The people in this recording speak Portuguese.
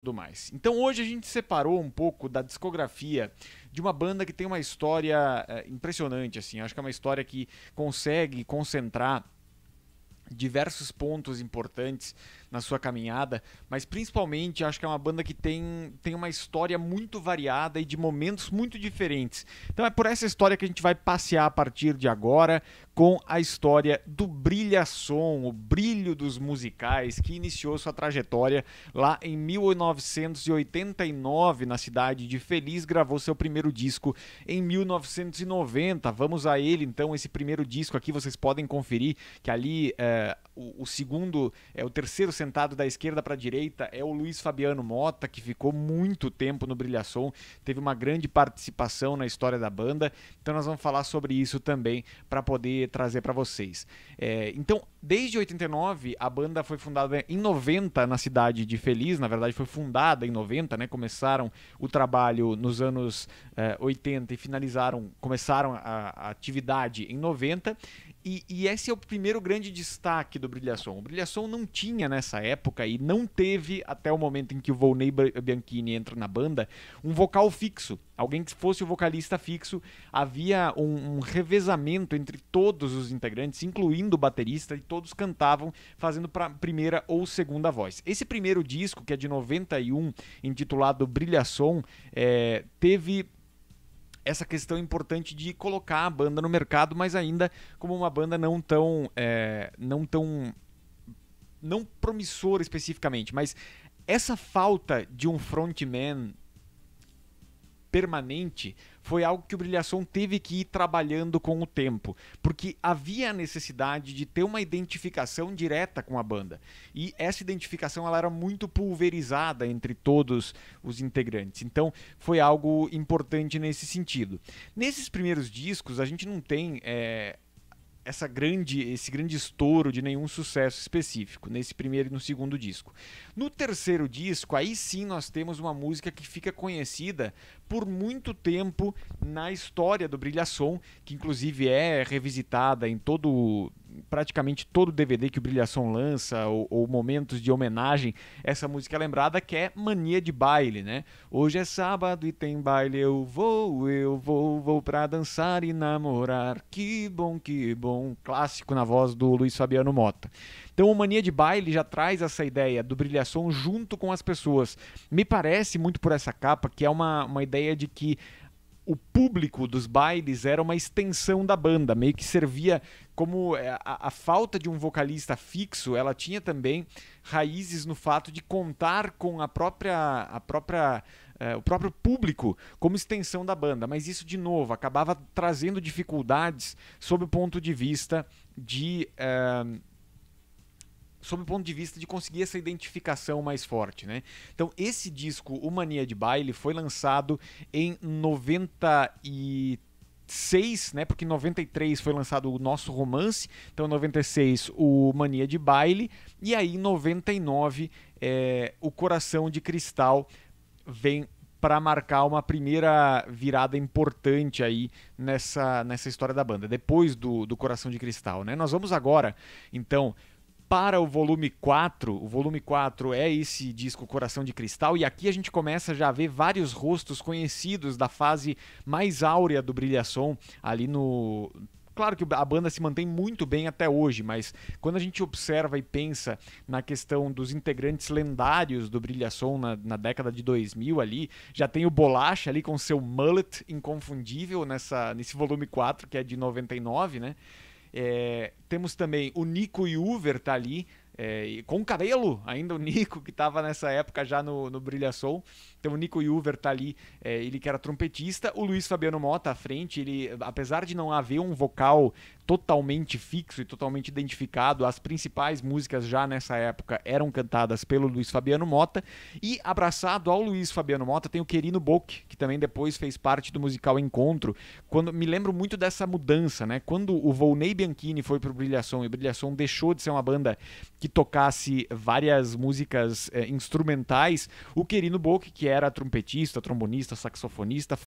tudo mais. Então hoje a gente separou um pouco da discografia de uma banda que tem uma história é, impressionante, assim. Acho que é uma história que consegue concentrar diversos pontos importantes na sua caminhada, mas principalmente acho que é uma banda que tem, tem uma história muito variada e de momentos muito diferentes. Então é por essa história que a gente vai passear a partir de agora com a história do Brilha Som, o brilho dos musicais, que iniciou sua trajetória lá em 1989 na cidade de Feliz, gravou seu primeiro disco em 1990. Vamos a ele então, esse primeiro disco aqui vocês podem conferir que ali é, o, o segundo, é o terceiro sentado da esquerda para a direita é o Luiz Fabiano Mota, que ficou muito tempo no Brilhação, teve uma grande participação na história da banda. Então nós vamos falar sobre isso também para poder trazer para vocês. É, então, desde 89, a banda foi fundada em 90 na cidade de Feliz, na verdade foi fundada em 90, né? Começaram o trabalho nos anos 80 é, e finalizaram, começaram a, a atividade em 90 e, e, esse é o primeiro grande destaque do Brilhação. O Brilhação não tinha nessa época e não teve, até o momento em que o Volney Bianchini entra na banda, um vocal fixo. Alguém que fosse o vocalista fixo. Havia um, um revezamento entre todos os integrantes, incluindo o baterista, e todos cantavam fazendo para primeira ou segunda voz. Esse primeiro disco, que é de 91, intitulado Brilhação, é, eh, teve essa questão importante de colocar a banda no mercado, mas ainda como uma banda não tão. É, não tão. não promissora especificamente, mas essa falta de um frontman permanente foi algo que o Brilhação teve que ir trabalhando com o tempo, porque havia a necessidade de ter uma identificação direta com a banda. E essa identificação ela era muito pulverizada entre todos os integrantes. Então, foi algo importante nesse sentido. Nesses primeiros discos, a gente não tem é, essa grande, esse grande estouro de nenhum sucesso específico nesse primeiro e no segundo disco. No terceiro disco, aí sim nós temos uma música que fica conhecida por muito tempo na história do Brilhação, que inclusive é revisitada em todo praticamente todo DVD que o Brilhação lança ou, ou, momentos de homenagem, essa música é lembrada que é mania de baile, né? Hoje é sábado e tem baile, eu vou, eu vou, vou pra dançar e namorar. Que bom, que bom. Clássico na voz do Luiz Fabiano Mota. Então, o Mania de Baile já traz essa ideia do brilhação junto com as pessoas. Me parece muito por essa capa que é uma, uma ideia de que o público dos bailes era uma extensão da banda, meio que servia como eh, a, a, falta de um vocalista fixo, ela tinha também raízes no fato de contar com a própria, a própria eh, o próprio público como extensão da banda, mas isso de novo acabava trazendo dificuldades sob o ponto de vista de eh, sob o ponto de vista de conseguir essa identificação mais forte, né? Então, esse disco, O Mania de Baile, foi lançado em 96, né? Porque em 93 foi lançado o nosso romance, então em 96 o Mania de Baile, e aí em 99 é, o Coração de Cristal vem para marcar uma primeira virada importante aí nessa, nessa história da banda, depois do, do Coração de Cristal, né? Nós vamos agora, então, para o volume 4, o volume 4 é esse disco Coração de Cristal, e aqui a gente começa já a ver vários rostos conhecidos da fase mais áurea do Brilhação, ali no claro que a banda se mantém muito bem até hoje, mas quando a gente observa e pensa na questão dos integrantes lendários do Brilhação na, na, década de 2000 ali, já tem o Bolacha ali com seu mullet inconfundível nessa, nesse volume 4, que é de 99, né? É, temos também o Nico Uver tá ali, é, com cabelo, ainda o Nico, que estava nessa época já no, no Brilha Soul. Então o Nico Juver tá ali, é, ele que era trompetista. O Luiz Fabiano Mota à frente, ele, apesar de não haver um vocal totalmente fixo e totalmente identificado. As principais músicas já nessa época eram cantadas pelo Luiz Fabiano Mota. E abraçado ao Luiz Fabiano Mota tem o Querino Bock, que também depois fez parte do musical Encontro. Quando Me lembro muito dessa mudança, né? Quando o Volney Bianchini foi pro Brilhação e Brilhação deixou de ser uma banda que tocasse várias músicas eh, instrumentais, o Querino Bock, que era trompetista, trombonista, saxofonista,